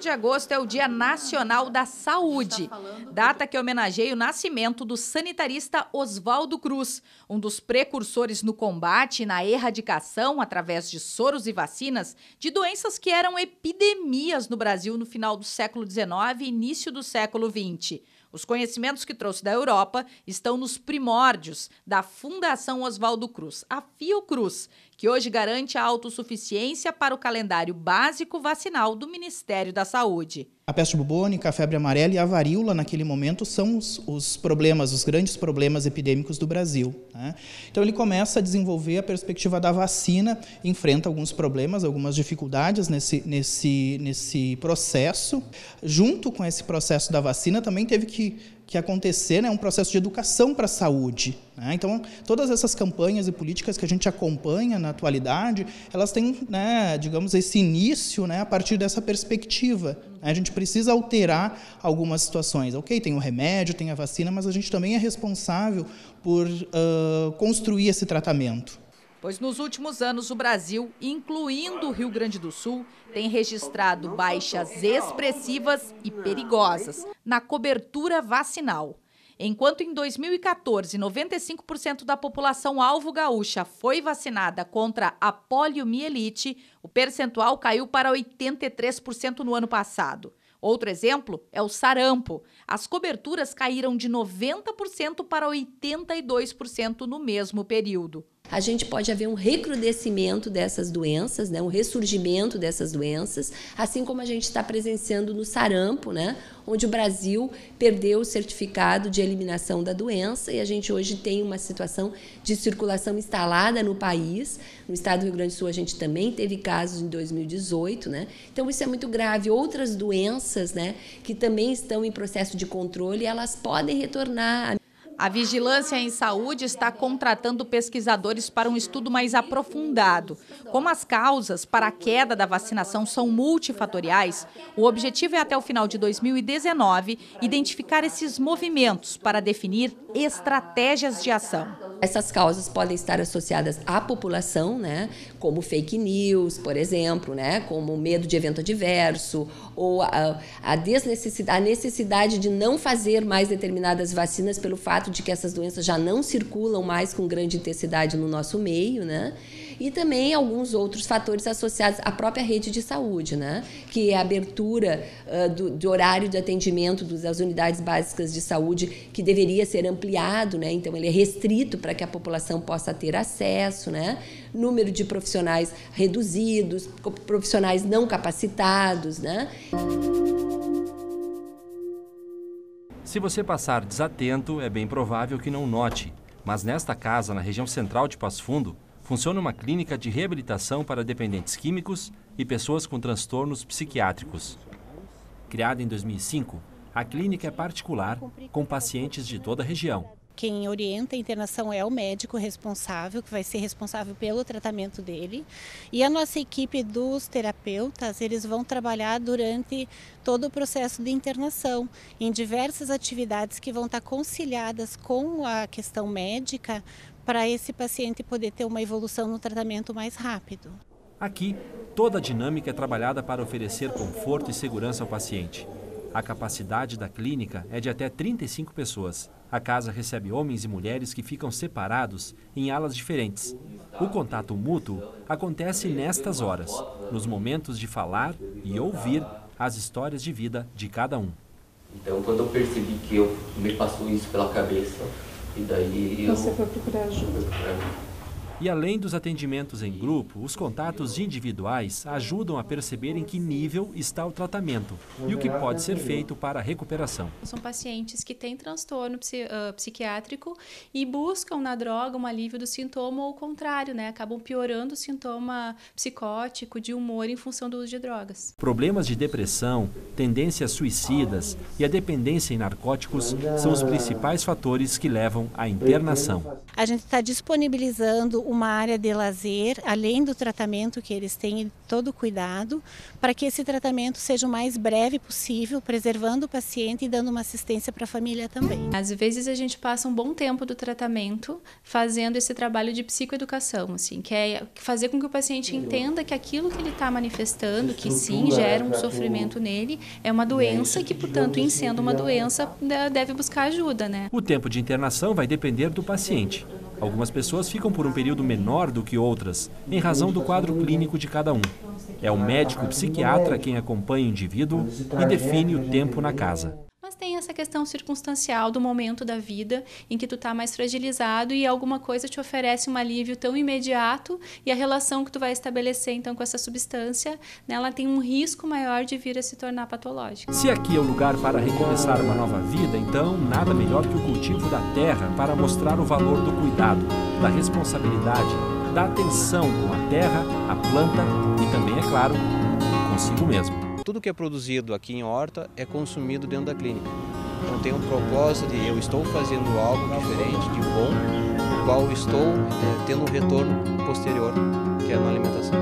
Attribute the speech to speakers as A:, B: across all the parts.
A: de agosto é o Dia Nacional da Saúde, data que homenageia o nascimento do sanitarista Oswaldo Cruz, um dos precursores no combate e na erradicação, através de soros e vacinas, de doenças que eram epidemias no Brasil no final do século XIX e início do século XX. Os conhecimentos que trouxe da Europa estão nos primórdios da Fundação Oswaldo Cruz, a Fiocruz, que hoje garante a autossuficiência para o calendário básico vacinal do Ministério da Saúde. A peste bubônica, a febre amarela e a varíola, naquele momento, são os, os problemas, os grandes problemas epidêmicos do Brasil. Né? Então, ele começa a desenvolver a perspectiva da vacina, enfrenta alguns problemas, algumas dificuldades nesse, nesse, nesse processo. Junto com esse processo da vacina, também teve que que acontecer né, é um processo de educação para a saúde. Né? Então, todas essas campanhas e políticas que a gente acompanha na atualidade, elas têm, né, digamos, esse início né, a partir dessa perspectiva. Né? A gente precisa alterar algumas situações. Ok, tem o remédio, tem a vacina, mas a gente também é responsável por uh, construir esse tratamento pois nos últimos anos o Brasil, incluindo o Rio Grande do Sul, tem registrado baixas expressivas e perigosas na cobertura vacinal. Enquanto em 2014 95% da população alvo gaúcha foi vacinada contra a poliomielite, o percentual caiu para 83% no ano passado. Outro exemplo é o sarampo. As coberturas caíram de 90% para
B: 82% no mesmo período a gente pode haver um recrudescimento dessas doenças, né, um ressurgimento dessas doenças, assim como a gente está presenciando no sarampo, né, onde o Brasil perdeu o certificado de eliminação da doença e a gente hoje tem uma situação de circulação instalada no país. No estado do Rio Grande do Sul a gente também teve casos em 2018, né? Então isso é muito grave. Outras doenças, né, que também estão em processo de controle, elas podem retornar a Vigilância em
A: Saúde está contratando pesquisadores para um estudo mais aprofundado. Como as causas para a queda da vacinação são multifatoriais, o objetivo é, até o final de 2019, identificar esses movimentos para definir estratégias
B: de ação essas causas podem estar associadas à população, né? Como fake news, por exemplo, né? Como medo de evento adverso ou a, a desnecessidade, a necessidade de não fazer mais determinadas vacinas pelo fato de que essas doenças já não circulam mais com grande intensidade no nosso meio, né? E também alguns outros fatores associados à própria rede de saúde, né? Que é a abertura uh, do, do horário de atendimento das unidades básicas de saúde que deveria ser ampliado, né? Então ele é restrito para para que a população possa ter acesso, né? número de profissionais reduzidos, profissionais não capacitados. Né?
C: Se você passar desatento, é bem provável que não note. Mas nesta casa, na região central de Passo Fundo, funciona uma clínica de reabilitação para dependentes químicos e pessoas com transtornos psiquiátricos. Criada em 2005, a clínica é particular, com pacientes de toda a região.
D: Quem orienta a internação é o médico responsável, que vai ser responsável pelo tratamento dele. E a nossa equipe dos terapeutas, eles vão trabalhar durante todo o processo de internação, em diversas atividades que vão estar conciliadas com a questão médica, para esse paciente poder ter uma evolução no tratamento mais rápido.
C: Aqui, toda a dinâmica é trabalhada para oferecer conforto e segurança ao paciente. A capacidade da clínica é de até 35 pessoas. A casa recebe homens e mulheres que ficam separados em alas diferentes. O contato mútuo acontece nestas horas, nos momentos de falar e ouvir as histórias de vida de cada um.
B: Então, quando eu percebi que eu me passou isso pela cabeça, e daí eu. Você foi
C: procurar ajuda. E além dos atendimentos em grupo, os contatos individuais ajudam a perceber em que nível está o tratamento e o que pode ser feito para a recuperação.
D: São pacientes que têm transtorno ah, psiquiátrico e buscam na droga um alívio do sintoma ou o contrário, né? acabam piorando o sintoma psicótico de humor em função do uso de drogas.
C: Problemas de depressão, tendências suicidas e a dependência em narcóticos são os principais fatores que levam à internação.
D: A gente está disponibilizando uma área de lazer, além do tratamento que eles têm, todo o cuidado, para que esse tratamento seja o mais breve possível, preservando o paciente e dando uma assistência para a família também. Às vezes a gente passa um bom tempo do tratamento fazendo esse trabalho de psicoeducação, assim, que é fazer com que o paciente entenda que aquilo que ele está manifestando, que sim gera um né, sofrimento nele, é uma doença que,
C: portanto, em assim, sendo uma
D: doença, né, deve buscar ajuda, né?
C: O tempo de internação vai depender do paciente. Algumas pessoas ficam por um período menor do que outras, em razão do quadro clínico de cada um. É o médico psiquiatra quem acompanha o indivíduo e define o tempo na casa
D: questão circunstancial do momento da vida em que tu tá mais fragilizado e alguma coisa te oferece um alívio tão imediato e a relação que tu vai estabelecer então com essa substância, né, ela tem um risco maior de vir a se tornar patológica.
C: Se aqui é o lugar para recomeçar uma nova vida, então nada melhor que o cultivo da terra para mostrar o valor do cuidado, da responsabilidade, da atenção com a terra, a planta e também, é claro, consigo mesmo. Tudo que é produzido aqui em Horta é
E: consumido dentro da clínica não tem um propósito de eu estou fazendo algo diferente, de bom, no qual estou é, tendo um retorno posterior, que é na alimentação.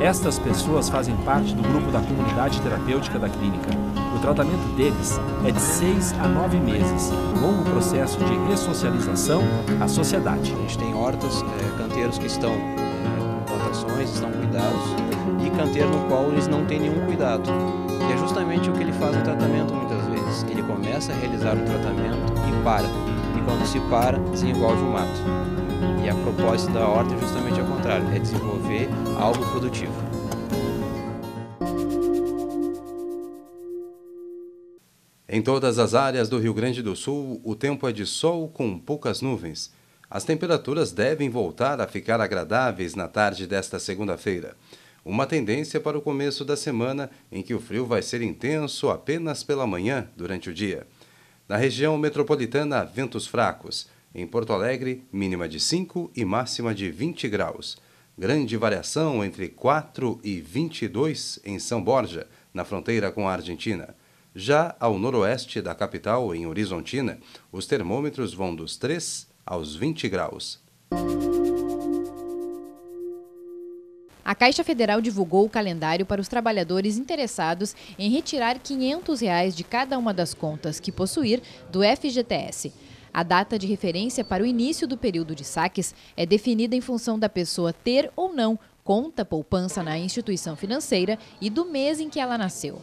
C: Estas pessoas fazem parte do grupo da comunidade terapêutica da clínica. O tratamento deles é de seis a nove meses, um longo processo de ressocialização à sociedade. A gente tem hortas, é, canteiros que estão é, plantações, estão cuidados, e canteiro no qual eles não têm nenhum cuidado. E é justamente o que ele faz no tratamento muitas vezes meses, ele começa a realizar o tratamento e para. E quando se para, desenvolve
E: o mato. E a proposta da horta é justamente ao contrário, é desenvolver algo produtivo.
C: Em todas as áreas do Rio Grande do Sul, o tempo é de sol com poucas nuvens. As temperaturas devem voltar a ficar agradáveis na tarde desta segunda-feira. Uma tendência para o começo da semana em que o frio vai ser intenso apenas pela manhã durante o dia. Na região metropolitana, ventos fracos. Em Porto Alegre, mínima de 5 e máxima de 20 graus. Grande variação entre 4 e 22 em São Borja, na fronteira com a Argentina. Já ao noroeste da capital, em Horizontina, os termômetros vão dos 3 aos 20 graus.
A: A Caixa Federal divulgou o calendário para os trabalhadores interessados em retirar R$ 500 reais de cada uma das contas que possuir do FGTS. A data de referência para o início do período de saques é definida em função da pessoa ter ou não conta poupança na instituição financeira e do mês em que ela nasceu.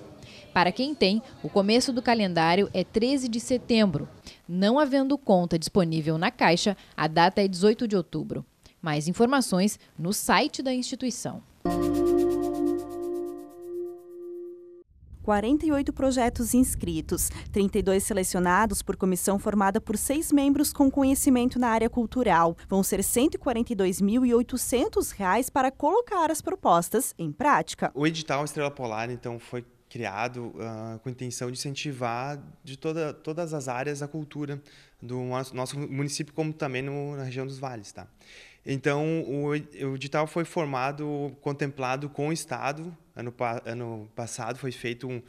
A: Para quem tem, o começo do calendário é 13 de setembro. Não havendo conta disponível na Caixa, a data é 18 de outubro. Mais informações no site da instituição. 48 projetos inscritos, 32 selecionados por comissão formada por seis membros com conhecimento na área cultural. Vão ser R$ 142.800 para colocar as
E: propostas em prática. O edital Estrela Polar, então, foi criado uh, com a intenção de incentivar de toda, todas as áreas a cultura do nosso, nosso município, como também no, na região dos vales. Tá? Então, o, o edital foi formado, contemplado com o Estado. Ano, ano passado foi feito um,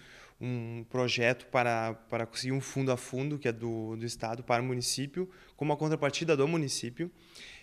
E: um projeto para, para conseguir um fundo a fundo, que é do, do Estado, para o município, com uma contrapartida do município.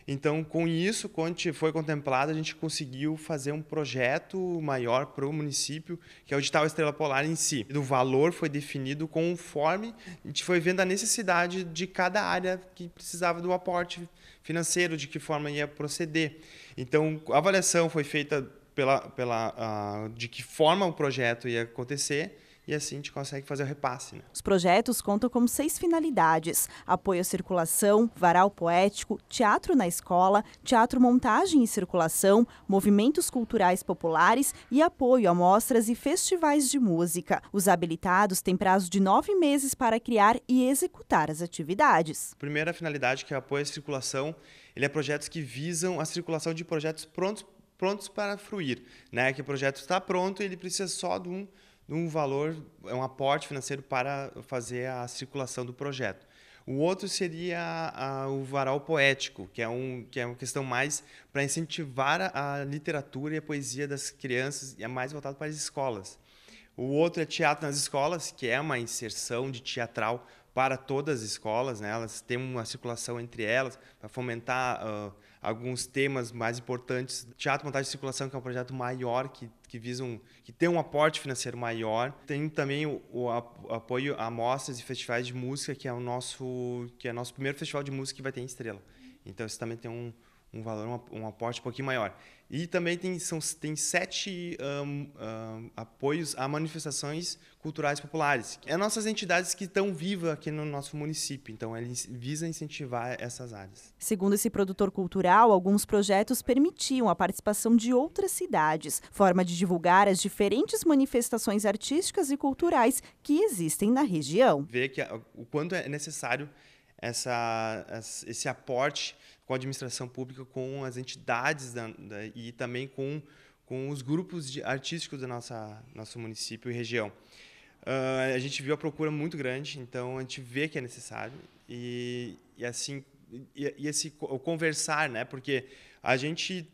E: Então, com isso, quando foi contemplado, a gente conseguiu fazer um projeto maior para o município, que é o edital Estrela Polar em si. O valor foi definido conforme a gente foi vendo a necessidade de cada área que precisava do aporte financeiro, de que forma ia proceder. Então, a avaliação foi feita pela, pela, uh, de que forma o projeto ia acontecer e assim a gente consegue fazer o repasse. Né? Os
A: projetos contam com seis finalidades: apoio à circulação, varal poético, teatro na escola, teatro montagem e circulação, movimentos culturais populares e apoio a mostras e festivais de música. Os habilitados têm prazo de nove meses para criar e executar as atividades.
E: Primeira finalidade, que é apoio à circulação, ele é projetos que visam a circulação de projetos prontos prontos para fruir, né? Que o projeto está pronto, ele precisa só de um um valor, é um aporte financeiro para fazer a circulação do projeto. O outro seria a, o varal poético, que é, um, que é uma questão mais para incentivar a, a, literatura e a poesia das crianças, e é mais voltado para as escolas. O outro é teatro nas escolas, que é uma inserção de teatral para todas as escolas, né? elas têm uma circulação entre elas para fomentar uh, alguns temas mais importantes. Teatro Montagem e Circulação, que é um projeto maior que que visam que tem um aporte financeiro maior. Tem também o, o apoio a mostras e festivais de música, que é o nosso que é nosso primeiro festival de música que vai ter em Estrela. Então isso também tem um um valor, um aporte um pouquinho maior. E também tem, são, tem sete um, um, apoios a manifestações culturais populares. É nossas entidades que estão vivas aqui no nosso município, então ele visa incentivar essas áreas.
A: Segundo esse produtor cultural, alguns projetos permitiam a participação de outras cidades, forma de divulgar as diferentes manifestações artísticas e culturais que existem na
E: região. Ver que o quanto é necessário essa, esse aporte com a administração pública, com as entidades da, da, e também com, com os grupos de, artísticos do nossa, nosso município e região. Uh, a gente viu a procura muito grande, então a gente vê que é necessário e, e assim e, e esse o conversar, né? Porque a gente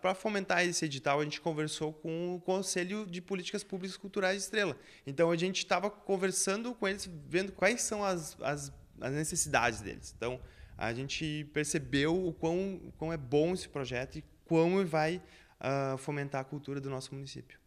E: para fomentar esse edital, a gente conversou com o Conselho de Políticas Públicas Culturais Estrela. Então, a gente estava conversando com eles, vendo quais são as, as, as necessidades deles. Então, a gente percebeu o quão, o quão é bom esse projeto e quão vai uh, fomentar a cultura do nosso município.